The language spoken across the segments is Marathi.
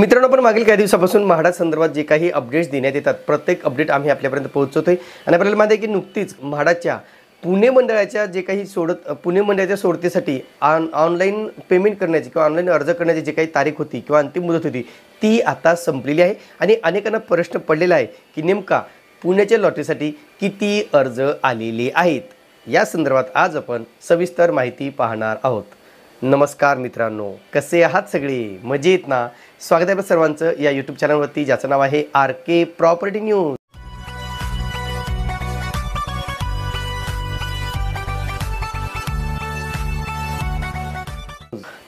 मित्रांनो पण मागील काही दिवसापासून संदर्भात जे काही अपडेट्स देण्यात येतात प्रत्येक अपडेट आम्ही आपल्यापर्यंत पोहोचवतोय आणि आपल्याला माहिती आहे की नुकतीच म्हाडाच्या पुणे मंडळाच्या जे काही सोडत पुणे मंडळाच्या सोडतीसाठी ऑन ऑनलाईन पेमेंट करण्याची किंवा ऑनलाईन अर्ज करण्याची जी काही तारीख होती किंवा अंतिम मुदत होती ती आता संपलेली आहे आणि अनेकांना प्रश्न पडलेला आहे की नेमका पुण्याच्या लॉटरीसाठी किती अर्ज आलेले आहेत या संदर्भात आज आपण सविस्तर माहिती पाहणार आहोत नमस्कार मित्रांनो कसे आहात सगळे मजेत ना स्वागत आहे सर्वांचं या यूट्यूब चॅनलवरती ज्याचं नाव आहे आर के प्रॉपर्टी न्यूज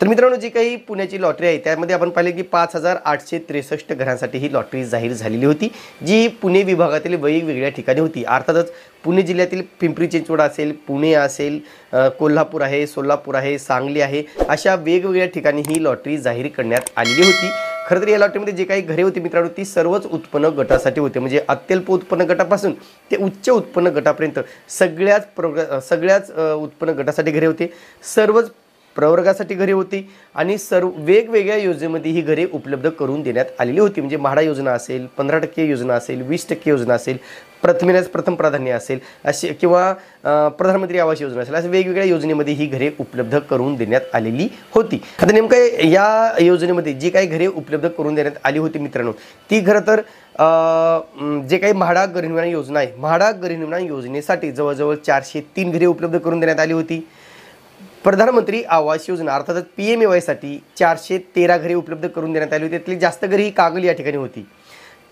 तर मित्रांनो जी काही पुण्याची लॉटरी आहे त्यामध्ये आपण पाहिले की पाच हजार आठशे त्रेसष्ट घरांसाठी ही लॉटरी जाहीर झालेली होती जी पुणे विभागातील वेगवेगळ्या ठिकाणी होती अर्थातच पुणे जिल्ह्यातील पिंपरी चिंचवड असेल पुणे असेल कोल्हापूर आहे सोलापूर आहे सांगली आहे अशा वेगवेगळ्या ठिकाणी ही लॉटरी जाहीर करण्यात आलेली होती खरं तर या लॉटरीमध्ये जे काही घरे होती मित्रांनो ती सर्वच उत्पन्न गटासाठी होते म्हणजे अत्यल्प उत्पन्न गटापासून ते उच्च उत्पन्न गटापर्यंत सगळ्याच प्रोग्र सगळ्याच उत्पन्न गटासाठी घरे होते सर्वच प्रवर्गासाठी घरे होती आणि सर्व वेगवेगळ्या योजनेमध्ये ही घरे उपलब्ध करून देण्यात आलेली होती म्हणजे म्हाडा योजना असेल पंधरा टक्के योजना असेल वीस टक्के योजना असेल प्रथमेनेच प्रथम प्राधान्य असेल असे किंवा प्रधानमंत्री आवास योजना असेल अशा वेगवेगळ्या योजनेमध्ये ही घरे उपलब्ध करून देण्यात आलेली होती आता नेमकं या योजनेमध्ये जी काही घरे उपलब्ध करून देण्यात आली होती मित्रांनो ती खरं तर जे काही म्हाडा गृहनिर्माण योजना आहे म्हाडा गृहनिर्माण योजनेसाठी जवळजवळ चारशे तीन घरे उपलब्ध करून देण्यात आली होती प्रधानमंत्री आवास योजना अर्थातच पी एम ए वायसाठी चारशे तेरा घरे उपलब्ध करून देण्यात आली होती त्यातली जास्त घरी ही कागल या ठिकाणी होती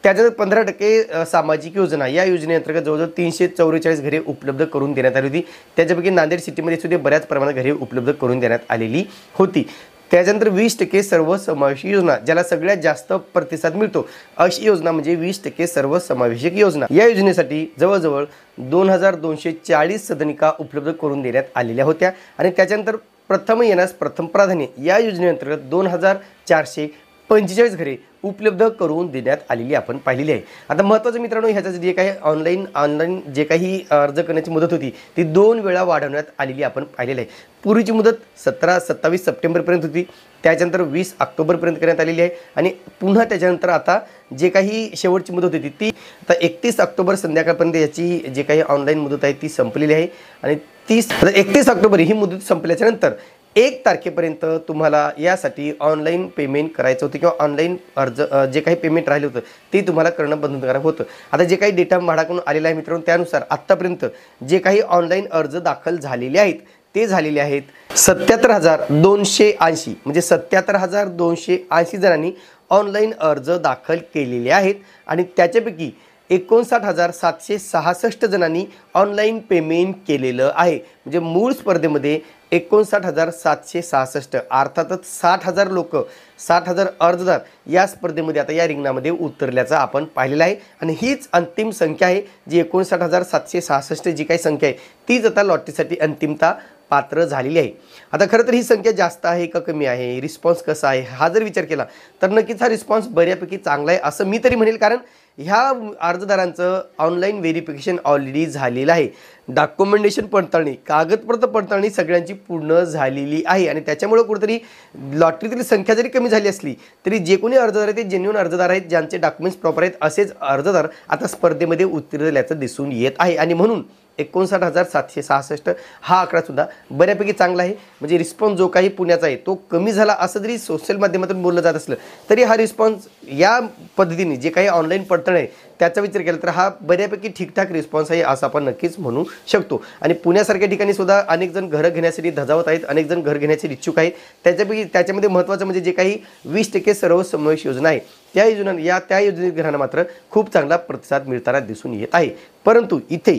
त्याच्यानंतर पंधरा टक्के सामाजिक योजना या योजनेअंतर्गत जवळजवळ तीनशे चौवेचाळीस घरे उपलब्ध करून देण्यात आली होती त्याच्यापैकी नांदेड सिटीमध्ये सुद्धा बऱ्याच प्रमाणात घरे उपलब्ध करून देण्यात आलेली होती त्याच्यानंतर वीस टक्के सर्वसमावेशक योजना ज्याला सगळ्यात जास्त प्रतिसाद मिळतो अशी योजना म्हणजे वीस टक्के सर्वसमावेशक योजना या योजनेसाठी जवळजवळ दोन हजार दोनशे चाळीस सदनिका उपलब्ध करून देण्यात आलेल्या होत्या आणि त्याच्यानंतर प्रथम येण्यास प्रथम प्राधान्य या योजनेअंतर्गत दोन हजार चारशे पंचेचाळीस घरे उपलब्ध करून देण्यात आलेली आपण पाहिलेली आहे आता महत्त्वाचं मित्रांनो ह्याचं जे काही ऑनलाईन ऑनलाईन जे काही अर्ज करण्याची मुदत होती ती दोन वेळा वाढवण्यात आलेली आपण पाहिलेली आहे पूर्वीची मुदत सतरा सत्तावीस सप्टेंबरपर्यंत होती त्याच्यानंतर वीस ऑक्टोबरपर्यंत करण्यात आलेली आहे आणि पुन्हा त्याच्यानंतर आता जे काही शेवटची मुदत होती ती आता एकतीस ऑक्टोबर संध्याकाळपर्यंत याची जे काही ऑनलाईन मुदत आहे ती संपलेली आहे आणि तीस एकतीस ऑक्टोबर ही मुदत संपल्याच्या नंतर एक तारखेपर्यंत तुम्हाला यासाठी ऑनलाईन पेमेंट करायचं होतं किंवा ऑनलाईन अर्ज जे काही पेमेंट राहिलं होतं ते तुम्हाला करणं बंधनकारक होतं आता जे काही डेटा भाडाकडून आलेला आहे मित्रांनो त्यानुसार आत्तापर्यंत जे काही ऑनलाईन अर्ज दाखल झालेले आहेत ते झालेले आहेत सत्याहत्तर हजार दोनशे ऐंशी म्हणजे सत्याहत्तर हजार दोनशे ऐंशी जणांनी ऑनलाईन अर्ज दाखल केलेले आहेत आणि त्याच्यापैकी एकोणसाठ हजार सातशे सहासष्ट जणांनी ऑनलाईन पेमेंट केलेलं आहे म्हणजे मूळ स्पर्धेमध्ये एकोणसाठ हजार सातशे सहासष्ट अर्थातच साठ हजार लोक साठ हजार अर्जदार या स्पर्धेमध्ये आता या रिंगणामध्ये उतरल्याचं आपण पाहिलेलं आहे आणि हीच अंतिम संख्या आहे जी एकोणसाठ हजार सातशे सहासष्ट जी काही संख्या आहे तीच आता लॉटरीसाठी अंतिमता पात्र झालेली आहे आता खरं तर ही संख्या जास्त आहे का कमी आहे रिस्पॉन्स कसा आहे हा जर विचार केला तर नक्कीच हा रिस्पॉन्स बऱ्यापैकी चांगला आहे असं मी तरी म्हणेल कारण ह्या अर्जदारांचं ऑनलाईन व्हेरिफिकेशन ऑलरेडी झालेलं आहे डॉक्युमेंटेशन पडताळणी कागदपत्र पडताळणी सगळ्यांची पूर्ण झालेली आहे आणि त्याच्यामुळे कुठेतरी लॉटरीतील संख्या जरी कमी झाली असली तरी जे कोणी अर्जदार आहेत ते जेन्युन अर्जदार आहेत ज्यांचे डॉक्युमेंट्स प्रॉपर आहेत असेच अर्जदार आता स्पर्धेमध्ये उत्तीर्ण झाल्याचं दिसून येत आहे आणि म्हणून एकोणसाठ हजार सातशे सहासष्ट हा आकडासुद्धा बऱ्यापैकी चांगला आहे म्हणजे रिस्पॉन्स जो काही पुण्याचा आहे तो कमी झाला असं जरी सोशल माध्यमातून बोललं जात असलं तरी हा रिस्पॉन्स या पद्धतीने जे काही ऑनलाईन पडतळ आहे त्याचा विचार केला तर हा बऱ्यापैकी ठीकठाक रिस्पॉन्स आहे असं आपण नक्कीच म्हणू शकतो आणि पुण्यासारख्या ठिकाणी सुद्धा अनेक जण घरं घेण्यासाठी धजावत आहेत अनेक जण घर घेण्याचे इच्छुक आहेत त्याच्यापैकी त्याच्यामध्ये महत्त्वाचं म्हणजे जे काही वीस टक्के सर्वसमावेश योजना आहे त्या योजना या त्या योजनेत घरांना मात्र खूप चांगला प्रतिसाद मिळताना दिसून येत आहे परंतु इथे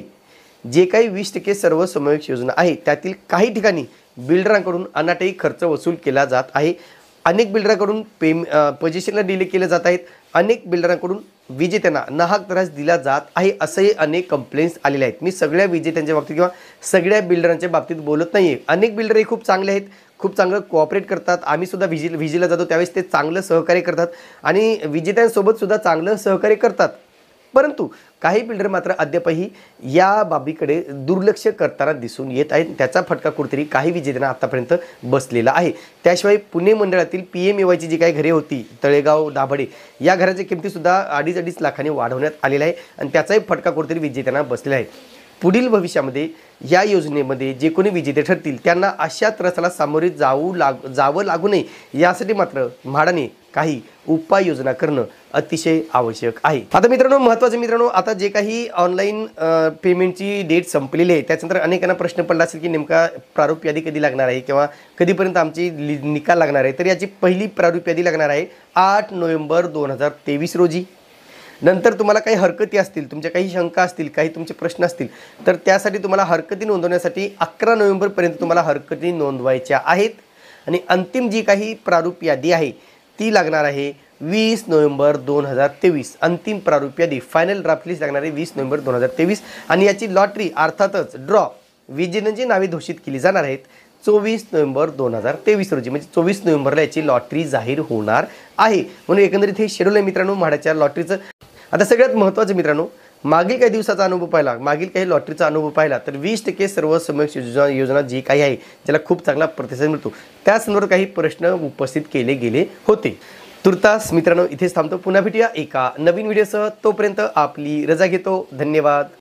जे काही वीस टक्के सर्व समावेश योजना आहे त्यातील काही ठिकाणी बिल्डरांकडून अनाटाई खर्च वसूल केला जात आहे अनेक बिल्डरांकडून पेम पोजिशनला डिले केले जात आहेत अनेक बिल्डरांकडून विजेत्यांना नाहक त्रास दिला जात आहे असंही अनेक कंप्लेंट्स आलेले आहेत मी सगळ्या विजेत्यांच्या बाबतीत किंवा सगळ्या बिल्डरांच्या बाबतीत बोलत नाही आहे अनेक बिल्डर हे खूप चांगले आहेत खूप चांगलं कोऑपरेट करतात आम्हीसुद्धा विजे विजेला जातो त्यावेळेस ते चांगलं सहकार्य करतात आणि विजेत्यांसोबतसुद्धा चांगलं सहकार्य करतात परंतु काही बिल्डर मात्र अद्यापही या बाबीकडे दुर्लक्ष करताना दिसून येत आहेत त्याचा फटका कुठेतरी काही विजेत्यांना आतापर्यंत बसलेला आहे त्याशिवाय पुणे मंडळातील पी एम एवायची जी काही घरे होती तळेगाव दाभडे या घराच्या किमतीसुद्धा अडीच अडीच लाखांनी वाढवण्यात आलेला आहे आणि त्याचाही फटका कुठेतरी विजेत्यांना बसलेला आहे पुढील भविष्यामध्ये या योजनेमध्ये जे कोणी विजेते ठरतील त्यांना अशा त्रासाला सामोरे जाऊ लाग जावं लागू नये यासाठी मात्र म्हाडाने काही उपाययोजना करणं अतिशय आवश्यक आहे आता मित्रांनो महत्वाचे मित्रांनो आता जे काही ऑनलाईन पेमेंटची डेट संपलेली आहे त्याच्यानंतर अनेकांना प्रश्न पडला असेल की नेमका प्रारूप यादी कधी लागणार आहे किंवा कधीपर्यंत आमची निकाल लागणार आहे तर याची पहिली प्रारूप यादी लागणार आहे आठ नोव्हेंबर दोन हजार तेवीस रोजी नंतर तुम्हाला काही हरकती असतील तुमच्या काही शंका असतील काही तुमचे प्रश्न असतील तर त्यासाठी तुम्हाला हरकती नोंदवण्यासाठी अकरा नोव्हेंबरपर्यंत तुम्हाला हरकती नोंदवायच्या आहेत आणि अंतिम जी काही प्रारूप यादी आहे ती लागणार आहे वीस नोव्हेंबर दोन हजार तेवीस अंतिम प्रारूप यादी फायनल ड्राफ्ट लिस्ट आहे वीस नोव्हेंबर दोन हजार तेवीस आणि याची लॉटरी अर्थातच ड्रॉ विजेनंची नावे घोषित केली जाणार आहेत चोवीस नोव्हेंबर दोन हजार तेवीस रोजी म्हणजे चोवीस नोव्हेंबरला याची लॉटरी जाहीर होणार आहे म्हणून एकंदरीत हे शेड्यूल आहे मित्रांनो म्हाडाच्या लॉटरीचं आता सगळ्यात महत्त्वाचं मित्रांनो मागील काही दिवसाचा अनुभव पाहिला मागील काही लॉटरीचा अनुभव पाहिला तर वीस टक्के सर्व समक्ष योजना योजना जी काही आहे ज्याला खूप चांगला प्रतिसाद मिळतो त्या संदर्भात काही प्रश्न उपस्थित केले गेले होते तुर्तास मित्रांनो इथेच थांबतो पुन्हा भेटूया एका नवीन व्हिडिओसह तोपर्यंत आपली रजा घेतो धन्यवाद